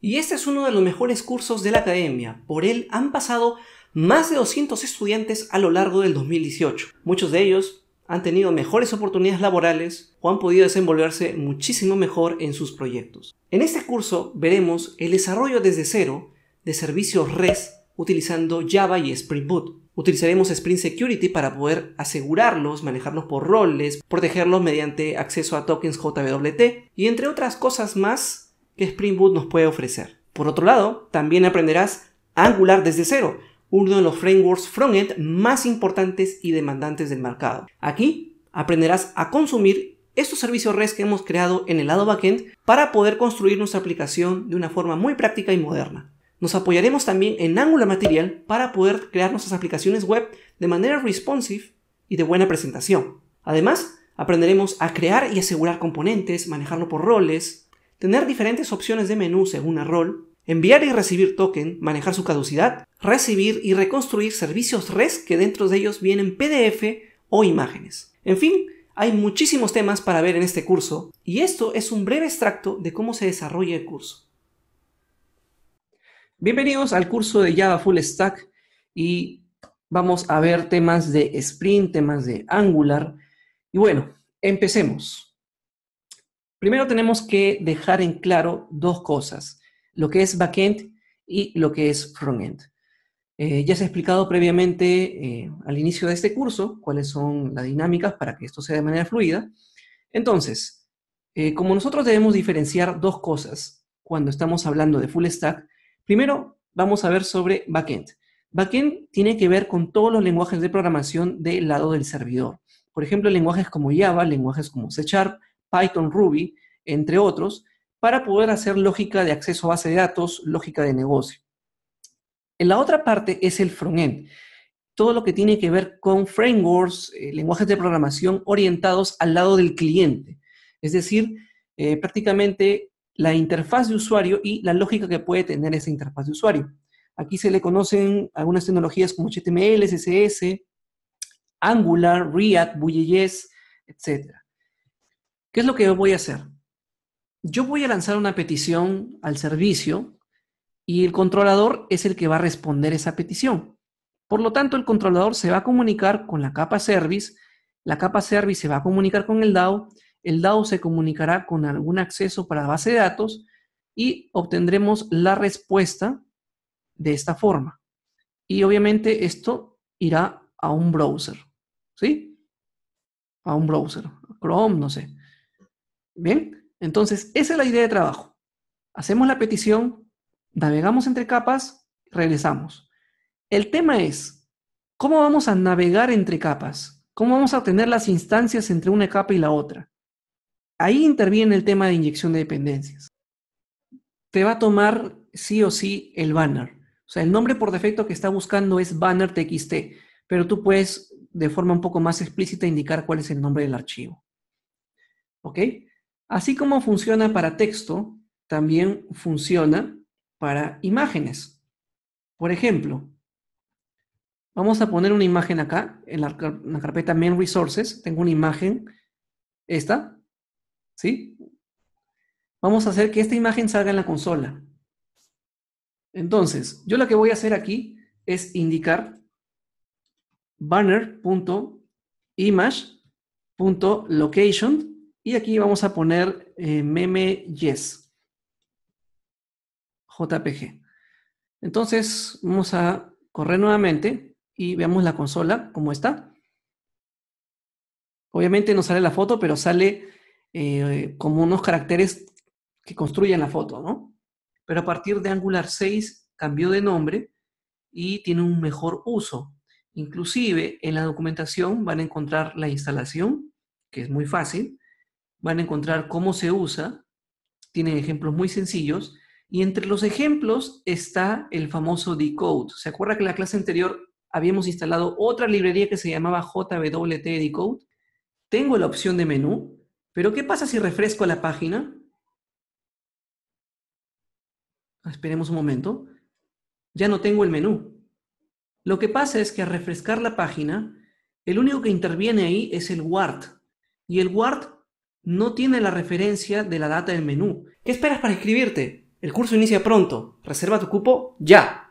Y este es uno de los mejores cursos de la academia. Por él han pasado más de 200 estudiantes a lo largo del 2018. Muchos de ellos han tenido mejores oportunidades laborales o han podido desenvolverse muchísimo mejor en sus proyectos. En este curso veremos el desarrollo desde cero de servicios RES utilizando Java y Spring Boot. Utilizaremos Spring Security para poder asegurarlos, manejarlos por roles, protegerlos mediante acceso a tokens JWT y entre otras cosas más que Spring Boot nos puede ofrecer. Por otro lado, también aprenderás Angular desde cero, uno de los frameworks frontend más importantes y demandantes del mercado. Aquí aprenderás a consumir estos servicios REST que hemos creado en el lado backend para poder construir nuestra aplicación de una forma muy práctica y moderna. Nos apoyaremos también en Angular Material para poder crear nuestras aplicaciones web de manera responsive y de buena presentación. Además, aprenderemos a crear y asegurar componentes, manejarlo por roles, tener diferentes opciones de menú según el rol, enviar y recibir token, manejar su caducidad, recibir y reconstruir servicios REST que dentro de ellos vienen PDF o imágenes. En fin, hay muchísimos temas para ver en este curso y esto es un breve extracto de cómo se desarrolla el curso. Bienvenidos al curso de Java Full Stack y vamos a ver temas de Sprint, temas de Angular. Y bueno, empecemos. Primero tenemos que dejar en claro dos cosas, lo que es backend y lo que es frontend. end. Eh, ya se ha explicado previamente eh, al inicio de este curso cuáles son las dinámicas para que esto sea de manera fluida. Entonces, eh, como nosotros debemos diferenciar dos cosas cuando estamos hablando de full stack, Primero, vamos a ver sobre backend. Backend tiene que ver con todos los lenguajes de programación del lado del servidor. Por ejemplo, lenguajes como Java, lenguajes como C Sharp, Python, Ruby, entre otros, para poder hacer lógica de acceso a base de datos, lógica de negocio. En la otra parte es el frontend. Todo lo que tiene que ver con frameworks, eh, lenguajes de programación orientados al lado del cliente. Es decir, eh, prácticamente la interfaz de usuario y la lógica que puede tener esa interfaz de usuario. Aquí se le conocen algunas tecnologías como HTML, CSS, Angular, React, Vue.js, etc. ¿Qué es lo que voy a hacer? Yo voy a lanzar una petición al servicio y el controlador es el que va a responder esa petición. Por lo tanto, el controlador se va a comunicar con la capa service, la capa service se va a comunicar con el DAO el DAO se comunicará con algún acceso para base de datos y obtendremos la respuesta de esta forma. Y obviamente esto irá a un browser, ¿sí? A un browser, Chrome, no sé. Bien, entonces esa es la idea de trabajo. Hacemos la petición, navegamos entre capas, regresamos. El tema es, ¿cómo vamos a navegar entre capas? ¿Cómo vamos a obtener las instancias entre una capa y la otra? Ahí interviene el tema de inyección de dependencias. Te va a tomar sí o sí el banner. O sea, el nombre por defecto que está buscando es banner.txt, pero tú puedes de forma un poco más explícita indicar cuál es el nombre del archivo. ¿Ok? Así como funciona para texto, también funciona para imágenes. Por ejemplo, vamos a poner una imagen acá, en la, en la carpeta Main Resources, tengo una imagen, esta, ¿Sí? Vamos a hacer que esta imagen salga en la consola. Entonces, yo lo que voy a hacer aquí es indicar banner.image.location y aquí vamos a poner eh, meme yes jpg. Entonces, vamos a correr nuevamente y veamos la consola como está. Obviamente no sale la foto, pero sale eh, como unos caracteres que construyen la foto, ¿no? Pero a partir de Angular 6 cambió de nombre y tiene un mejor uso. Inclusive en la documentación van a encontrar la instalación, que es muy fácil, van a encontrar cómo se usa, tienen ejemplos muy sencillos, y entre los ejemplos está el famoso decode. ¿Se acuerda que en la clase anterior habíamos instalado otra librería que se llamaba JWT Decode? Tengo la opción de menú, pero ¿qué pasa si refresco la página? Ah, esperemos un momento. Ya no tengo el menú. Lo que pasa es que al refrescar la página, el único que interviene ahí es el WART. Y el WART no tiene la referencia de la data del menú. ¿Qué esperas para escribirte? El curso inicia pronto. Reserva tu cupo ya.